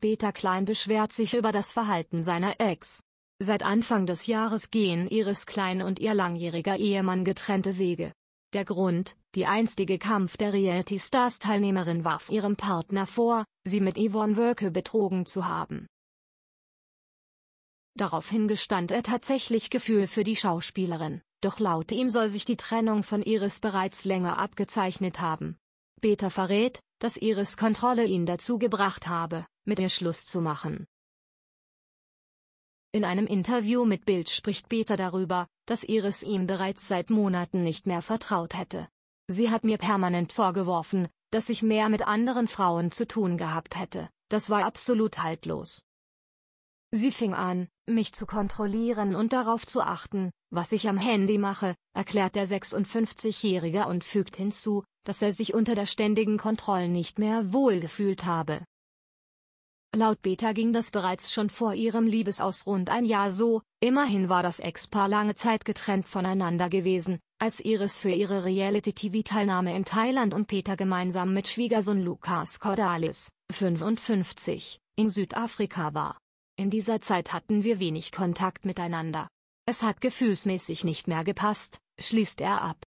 Peter Klein beschwert sich über das Verhalten seiner Ex. Seit Anfang des Jahres gehen Iris Klein und ihr langjähriger Ehemann getrennte Wege. Der Grund, die einstige Kampf der Reality-Stars-Teilnehmerin warf ihrem Partner vor, sie mit Yvonne Wölke betrogen zu haben. Daraufhin gestand er tatsächlich Gefühl für die Schauspielerin, doch laut ihm soll sich die Trennung von Iris bereits länger abgezeichnet haben. Peter verrät, dass Iris Kontrolle ihn dazu gebracht habe, mit ihr Schluss zu machen. In einem Interview mit Bild spricht Peter darüber, dass Iris ihm bereits seit Monaten nicht mehr vertraut hätte. Sie hat mir permanent vorgeworfen, dass ich mehr mit anderen Frauen zu tun gehabt hätte, das war absolut haltlos. Sie fing an, mich zu kontrollieren und darauf zu achten, was ich am Handy mache, erklärt der 56-Jährige und fügt hinzu, dass er sich unter der ständigen Kontrolle nicht mehr wohlgefühlt habe. Laut Beta ging das bereits schon vor ihrem Liebesaus rund ein Jahr so, immerhin war das Ex-Paar lange Zeit getrennt voneinander gewesen, als Iris für ihre Reality-TV-Teilnahme in Thailand und Peter gemeinsam mit Schwiegersohn Lukas Cordalis, 55, in Südafrika war. In dieser Zeit hatten wir wenig Kontakt miteinander. Es hat gefühlsmäßig nicht mehr gepasst, schließt er ab.